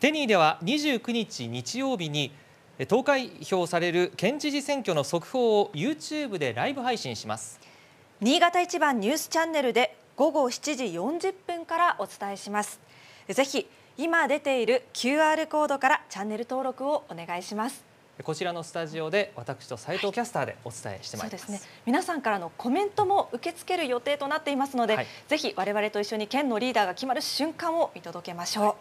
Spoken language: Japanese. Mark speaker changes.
Speaker 1: テニーでは29日日曜日に投開票される県知事選挙の速報を YouTube でライブ配信します
Speaker 2: 新潟一番ニュースチャンネルで午後7時40分からお伝えしますぜひ今出ている QR コードからチャンネル登録をお願いします
Speaker 3: こちらのスタジオで私と
Speaker 4: 斉藤キャスターでお伝えして
Speaker 3: まいり
Speaker 2: ますはいすね、皆さんからのコメントも受け付ける予定となっていますので、はい、ぜひ我々と一緒に県のリーダーが決まる瞬間を見届けましょう、はい